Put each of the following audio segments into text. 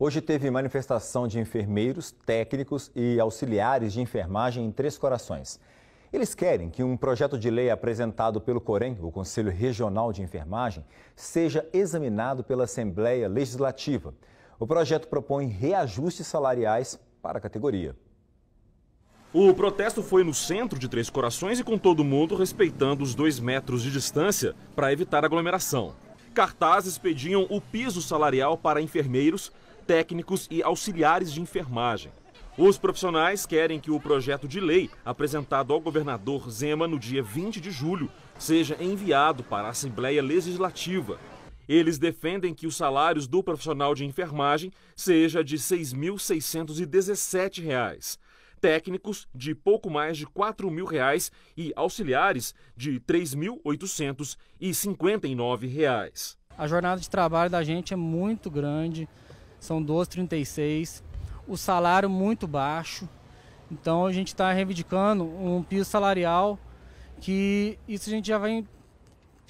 Hoje teve manifestação de enfermeiros, técnicos e auxiliares de enfermagem em Três Corações. Eles querem que um projeto de lei apresentado pelo COREM, o Conselho Regional de Enfermagem, seja examinado pela Assembleia Legislativa. O projeto propõe reajustes salariais para a categoria. O protesto foi no centro de Três Corações e com todo mundo respeitando os dois metros de distância para evitar aglomeração. Cartazes pediam o piso salarial para enfermeiros, técnicos e auxiliares de enfermagem. Os profissionais querem que o projeto de lei apresentado ao governador Zema no dia 20 de julho seja enviado para a Assembleia Legislativa. Eles defendem que os salários do profissional de enfermagem seja de R$ 6.617, técnicos de pouco mais de R$ reais e auxiliares de R$ 3.859. A jornada de trabalho da gente é muito grande são 12,36. O salário muito baixo. Então a gente está reivindicando um piso salarial que isso a gente já vem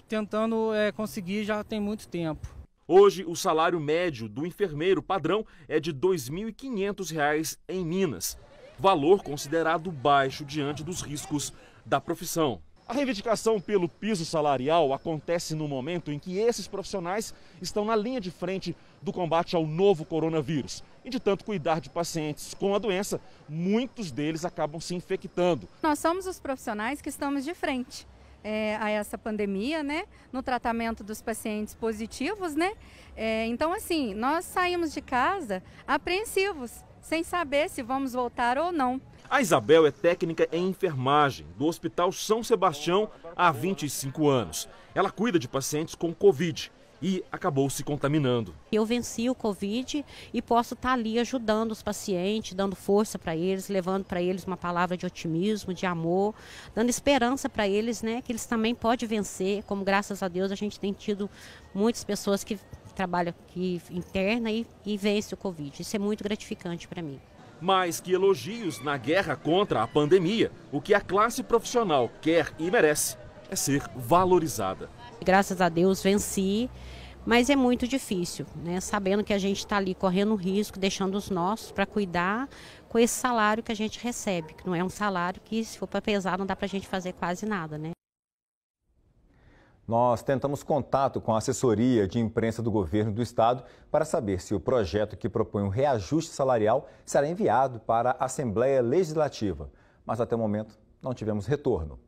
tentando é, conseguir já tem muito tempo. Hoje, o salário médio do enfermeiro padrão é de R$ 2.500 em Minas, valor considerado baixo diante dos riscos da profissão. A reivindicação pelo piso salarial acontece no momento em que esses profissionais estão na linha de frente do combate ao novo coronavírus. E de tanto cuidar de pacientes com a doença, muitos deles acabam se infectando. Nós somos os profissionais que estamos de frente. É, a essa pandemia, né? No tratamento dos pacientes positivos, né? É, então, assim, nós saímos de casa apreensivos sem saber se vamos voltar ou não. A Isabel é técnica em enfermagem do Hospital São Sebastião há 25 anos. Ela cuida de pacientes com Covid e acabou se contaminando. Eu venci o Covid e posso estar ali ajudando os pacientes, dando força para eles, levando para eles uma palavra de otimismo, de amor, dando esperança para eles, né, que eles também podem vencer, como graças a Deus a gente tem tido muitas pessoas que trabalho aqui interna e, e vence o Covid. Isso é muito gratificante para mim. Mais que elogios na guerra contra a pandemia, o que a classe profissional quer e merece é ser valorizada. Graças a Deus venci, mas é muito difícil, né? Sabendo que a gente está ali correndo risco, deixando os nossos para cuidar com esse salário que a gente recebe, que não é um salário que, se for para pesar, não dá para a gente fazer quase nada, né? nós tentamos contato com a assessoria de imprensa do governo do estado para saber se o projeto que propõe um reajuste salarial será enviado para a Assembleia Legislativa. Mas até o momento não tivemos retorno.